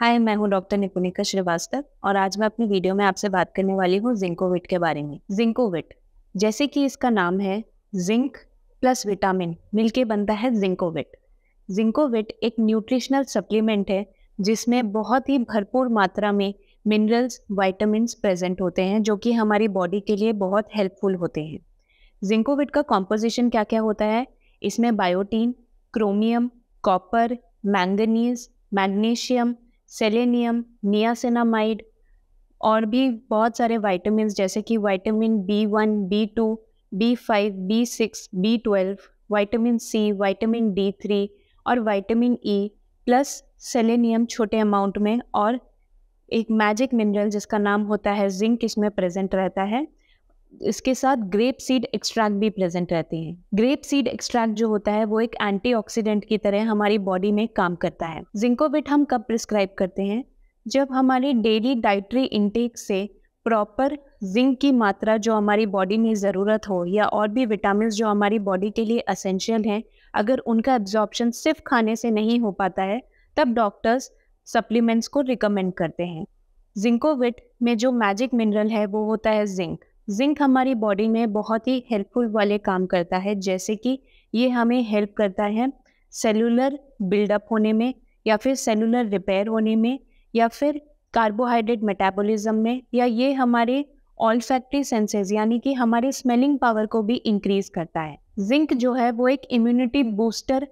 हाय मैं हूं डॉक्टर निपुनिका श्रीवास्तव और आज मैं अपनी वीडियो में आपसे बात करने वाली हूं जिंकोविट के बारे में जिंकोविट जैसे कि इसका नाम है जिंक प्लस विटामिन मिलके बनता है जिंकोविट जिंकोविट एक न्यूट्रिशनल सप्लीमेंट है जिसमें बहुत ही भरपूर मात्रा में मिनरल्स वाइटामस प्रेजेंट होते हैं जो कि हमारी बॉडी के लिए बहुत हेल्पफुल होते हैं जिंकोविट का कॉम्पोजिशन क्या क्या होता है इसमें biotin chromium copper manganese magnesium selenium niacinamide और भी बहुत सारे वाइटामस जैसे कि vitamin B one B two B five B six B twelve vitamin C vitamin D three और वाइटामिन ई प्लस सेलेनियम छोटे अमाउंट में और एक मैजिक मिनरल जिसका नाम होता है जिंक इसमें प्रेजेंट रहता है इसके साथ ग्रेप सीड एक्सट्रैक्ट भी प्रेजेंट रहते हैं ग्रेप सीड एक्सट्रैक्ट जो होता है वो एक एंटीऑक्सीडेंट की तरह हमारी बॉडी में काम करता है जिंकोविट हम कब प्रिस्क्राइब करते हैं जब हमारी डेली डाइटरी इनटेक से प्रॉपर जिंक की मात्रा जो हमारी बॉडी में ज़रूरत हो या और भी विटामिन जो हमारी बॉडी के लिए असेंशियल हैं अगर उनका एब्जॉर्बशन सिर्फ खाने से नहीं हो पाता है तब डॉक्टर्स सप्लीमेंट्स को रिकमेंड करते हैं जिंकोविट में जो मैजिक मिनरल है वो होता है जिंक जिंक हमारी बॉडी में बहुत ही हेल्पफुल वाले काम करता है जैसे कि ये हमें हेल्प करता है सेलुलर बिल्डअप होने में या फिर सेलुलर रिपेयर होने में या फिर कार्बोहाइड्रेट मेटाबॉलिज्म में या ये हमारे ऑल फैक्ट्री सेंसेज यानी कि हमारे स्मेलिंग पावर को भी इंक्रीज करता है जिंक जो है वो एक इम्यूनिटी बूस्टर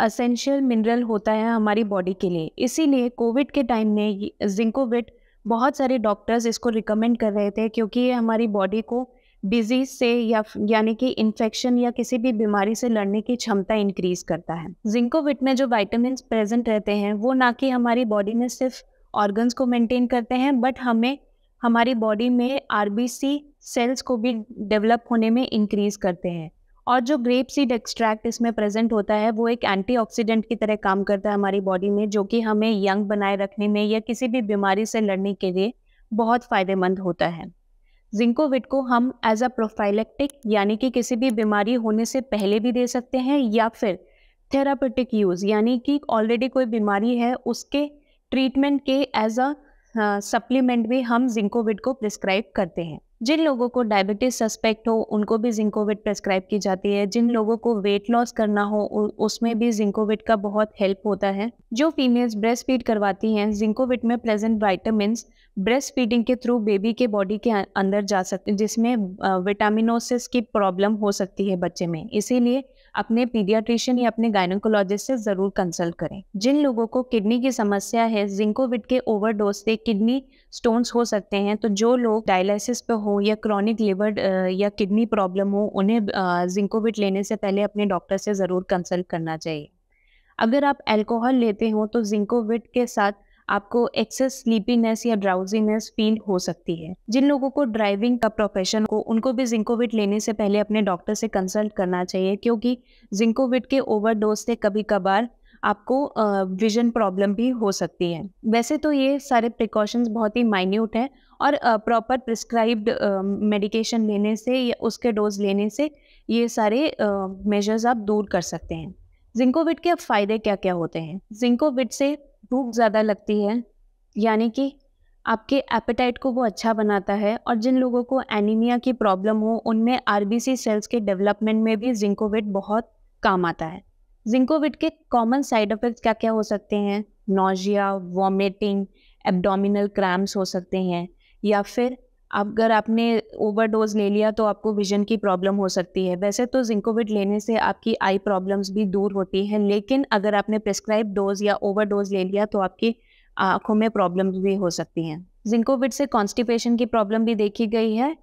असेंशियल मिनरल होता है हमारी बॉडी के लिए इसीलिए कोविड के टाइम में जिंकोविट बहुत सारे डॉक्टर्स इसको रिकमेंड कर रहे थे क्योंकि ये हमारी बॉडी को डिजीज से या यानी कि इन्फेक्शन या किसी भी बीमारी से लड़ने की क्षमता इंक्रीज करता है जिंकोविट में जो वाइटामिन प्रेजेंट रहते हैं वो ना कि हमारी बॉडी में सिर्फ ऑर्गन्स को मेंटेन करते हैं बट हमें हमारी बॉडी में आरबीसी सेल्स को भी डेवलप होने में इंक्रीज करते हैं और जो ग्रेप सीड एक्सट्रैक्ट इसमें प्रेजेंट होता है वो एक एंटीऑक्सीडेंट की तरह काम करता है हमारी बॉडी में जो कि हमें यंग बनाए रखने में या किसी भी बीमारी से लड़ने के लिए बहुत फ़ायदेमंद होता है जिंकोविट को हम एज अ प्रोफाइलेक्टिक यानी कि किसी भी बीमारी होने से पहले भी दे सकते हैं या फिर थेरापेटिक यूज़ यानी कि ऑलरेडी कोई बीमारी है उसके ट्रीटमेंट के एज अ सप्लीमेंट भी हम जिंकोविट को प्रिस्क्राइब करते हैं जिन लोगों को डायबिटीज सस्पेक्ट हो उनको भी जिंकोविट प्रेस्क्राइब की जाती है जिन लोगों को वेट लॉस करना हो उसमें भी जिंकोविट का बहुत हेल्प होता है जो फीमेल्स ब्रेस्ट फीड करवाती हैं जिंकोविट में प्रेजेंट वाइटामिन ब्रेस्ट फीडिंग के थ्रू बेबी के बॉडी के अंदर जा सकते जिसमें विटामिनोसिस की प्रॉब्लम हो सकती है बच्चे में इसीलिए अपने पीडियाट्रिशियन या अपने गायनोकोलॉजिस्ट से ज़रूर कंसल्ट करें जिन लोगों को किडनी की समस्या है जिंकोविट के ओवरडोज से किडनी स्टोन्स हो सकते हैं तो जो लोग डायलिसिस पे हो या क्रॉनिक लिवर या किडनी प्रॉब्लम हो उन्हें जिंकोविट लेने से पहले अपने डॉक्टर से ज़रूर कंसल्ट करना चाहिए अगर आप एल्कोहल लेते हो तो जिंकोविट के साथ आपको एक्सेस स्लीपीनेस या ड्राउजीनेस फील हो सकती है जिन लोगों को ड्राइविंग का प्रोफेशन हो उनको भी जिंकोविट लेने से पहले अपने डॉक्टर से कंसल्ट करना चाहिए क्योंकि जिंकोविट के ओवरडोज से कभी कभार आपको विजन प्रॉब्लम भी हो सकती है वैसे तो ये सारे प्रिकॉशंस बहुत ही माइन्यूट हैं और प्रॉपर प्रिस्क्राइब्ड मेडिकेशन लेने से या उसके डोज लेने से ये सारे मेजर्स आप दूर कर सकते हैं जिंकोविट के अब फ़ायदे क्या क्या होते हैं जिंकोविट से भूख ज़्यादा लगती है यानी कि आपके एपेटाइट को वो अच्छा बनाता है और जिन लोगों को एनीमिया की प्रॉब्लम हो उनमें आर सेल्स के डेवलपमेंट में भी जिंकोविट बहुत काम आता है जिंकोविट के कॉमन साइड इफेक्ट्स क्या क्या हो सकते हैं नोजिया वॉमिटिंग एब्डोमिनल क्रैम्प्स हो सकते हैं या फिर अगर आपने ओवरडोज ले लिया तो आपको विजन की प्रॉब्लम हो सकती है वैसे तो जिंकोविट लेने से आपकी आई प्रॉब्लम्स भी दूर होती हैं लेकिन अगर आपने प्रिस्क्राइब डोज या ओवरडोज ले लिया तो आपकी आँखों में प्रॉब्लम्स भी हो सकती हैं जिंकोविट से कॉन्स्टिपेशन की प्रॉब्लम भी देखी गई है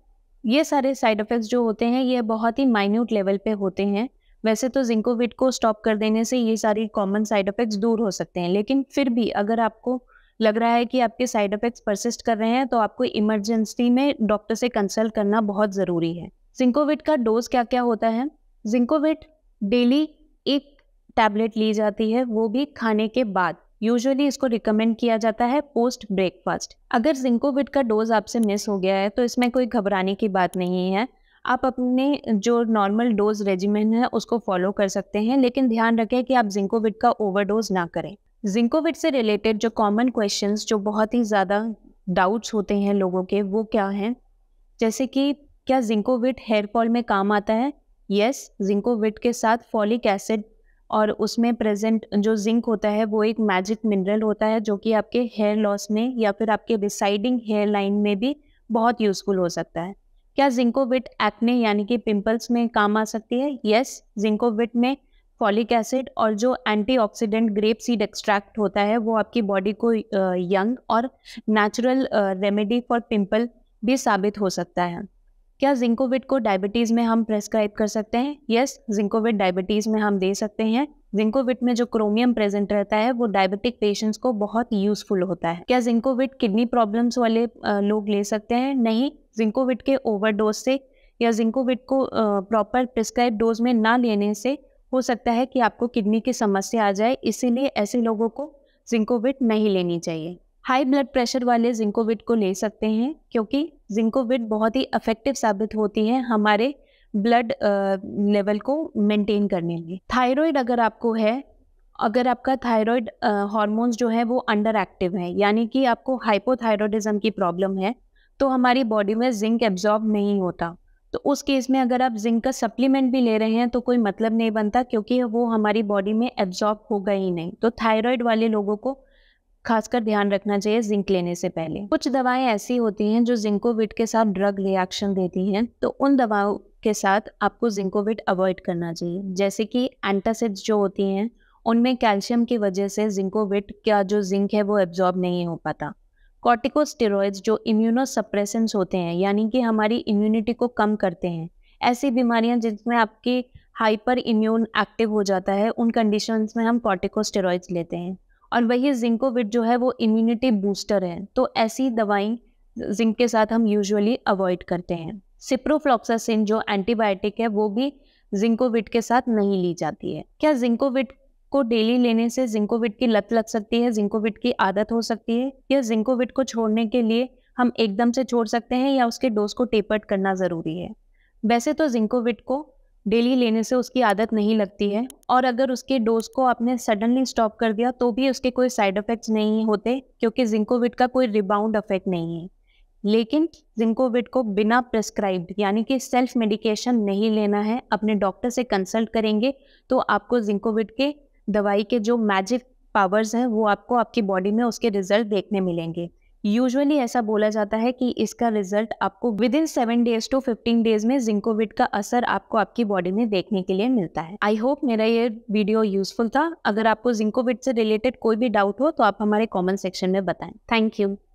ये सारे साइड इफ़ेक्ट्स जो होते हैं ये बहुत ही माइन्यूट लेवल पे होते हैं वैसे तो जिंकोविट को स्टॉप कर देने से ये सारी कॉमन साइड इफ़ेक्ट्स दूर हो सकते हैं लेकिन फिर भी अगर आपको लग रहा है कि आपके साइड इफेक्ट्स परसिस्ट कर रहे हैं तो आपको इमरजेंसी में डॉक्टर से कंसल्ट करना बहुत ज़रूरी है जिंकोविट का डोज क्या क्या होता है जिंकोविट डेली एक टैबलेट ली जाती है वो भी खाने के बाद यूजुअली इसको रिकमेंड किया जाता है पोस्ट ब्रेकफास्ट अगर जिंकोविट का डोज आपसे मिस हो गया है तो इसमें कोई घबराने की बात नहीं है आप अपने जो नॉर्मल डोज रेजिमेंट है उसको फॉलो कर सकते हैं लेकिन ध्यान रखें कि आप जिंकोविट का ओवरडोज ना करें जिंकोविट से रिलेटेड जो कॉमन क्वेश्चंस जो बहुत ही ज़्यादा डाउट्स होते हैं लोगों के वो क्या हैं जैसे कि क्या जिंकोविट हेयर फॉल में काम आता है यस जिंकोविट के साथ फॉलिक एसिड और उसमें प्रेजेंट जो जिंक होता है वो एक मैजिक मिनरल होता है जो कि आपके हेयर लॉस में या फिर आपके रिसाइडिंग हेयर लाइन में भी बहुत यूज़फुल हो सकता है क्या जिंकोविट एक्ने यानी कि पिंपल्स में काम आ सकती है यस जिंकोविट में फॉलिक एसिड और जो एंटीऑक्सीडेंट ग्रेप सीड एक्सट्रैक्ट होता है वो आपकी बॉडी को यंग और नेचुरल रेमेडी फॉर पिंपल भी साबित हो सकता है क्या जिंकोविट को डायबिटीज़ में हम प्रेस्क्राइब कर सकते हैं यस जिंकोविट डायबिटीज़ में हम दे सकते हैं जिंकोविट में जो क्रोमियम प्रेजेंट रहता है वो डायबिटिक पेशेंट्स को बहुत यूजफुल होता है क्या जिंकोविट किडनी प्रॉब्लम्स वाले लोग ले सकते हैं नहीं जिंकोविट के ओवरडोज से या जिंकोविट को प्रॉपर प्रिस्क्राइब डोज में ना लेने से हो सकता है कि आपको किडनी की समस्या आ जाए इसीलिए ऐसे लोगों को जिंकोविट नहीं लेनी चाहिए हाई ब्लड प्रेशर वाले जिंकोविट को ले सकते हैं क्योंकि जिंकोविट बहुत ही अफेक्टिव साबित होती है हमारे ब्लड लेवल को मेंटेन करने में थायराइड अगर आपको है अगर आपका थायराइड हार्मोन्स जो है वो अंडर एक्टिव है यानी कि आपको हाइपोथायरॉयडिज्म की प्रॉब्लम है तो हमारी बॉडी में जिंक एब्जॉर्ब नहीं होता तो उस केस में अगर आप जिंक का सप्लीमेंट भी ले रहे हैं तो कोई मतलब नहीं बनता क्योंकि वो हमारी बॉडी में एब्जॉर्ब होगा ही नहीं तो थायराइड वाले लोगों को खासकर ध्यान रखना चाहिए जिंक लेने से पहले कुछ दवाएं ऐसी होती हैं जो जिंकोविट के साथ ड्रग रिएक्शन देती हैं तो उन दवाओं के साथ आपको जिंकोविट अवॉइड करना चाहिए जैसे कि एंटासिड्स जो होती हैं उनमें कैल्शियम की वजह से जिंकोविट का जो जिंक है वो एब्जॉर्ब नहीं हो पाता कॉर्टिकोस्टेरॉइड्स जो इम्यूनोसप्रेसेंट्स होते हैं यानी कि हमारी इम्यूनिटी को कम करते हैं ऐसी बीमारियां जिसमें आपकी हाइपर इम्यून एक्टिव हो जाता है उन कंडीशंस में हम कॉर्टिकोस्टेरॉइड्स लेते हैं और वही जिंकोविट जो है वो इम्यूनिटी बूस्टर है तो ऐसी दवाई जिंक के साथ हम यूजुअली अवॉइड करते हैं सिप्रोफ्लॉक्सासिन जो एंटीबायोटिक है वो भी जिंकोविट के साथ नहीं ली जाती है क्या जिंकोविट को डेली लेने से जिंकोविट की लत लग सकती है जिंकोविट की आदत हो सकती है या जिंकोविट को छोड़ने के लिए हम एकदम से छोड़ सकते हैं या उसके डोज को टेपर्ट करना ज़रूरी है वैसे तो जिंकोविट को डेली लेने से उसकी आदत नहीं लगती है और अगर उसके डोज को आपने सडनली स्टॉप कर दिया तो भी उसके कोई साइड इफ़ेक्ट्स नहीं होते क्योंकि जिंकोविट का कोई रिबाउंड इफेक्ट नहीं है लेकिन जिंकोविट को बिना प्रिस्क्राइब यानी कि सेल्फ मेडिकेशन नहीं लेना है अपने डॉक्टर से कंसल्ट करेंगे तो आपको जिंकोविट के दवाई के जो मैजिक पावर्स हैं वो आपको आपकी बॉडी में उसके रिजल्ट देखने मिलेंगे यूजुअली ऐसा बोला जाता है कि इसका रिजल्ट आपको within seven days to fifteen days में जिंकोविट का असर आपको आपकी बॉडी में देखने के लिए मिलता है आई होप मेरा ये वीडियो यूजफुल था अगर आपको जिंकोविट से रिलेटेड कोई भी डाउट हो तो आप हमारे कॉमेंट सेक्शन में बताएं थैंक यू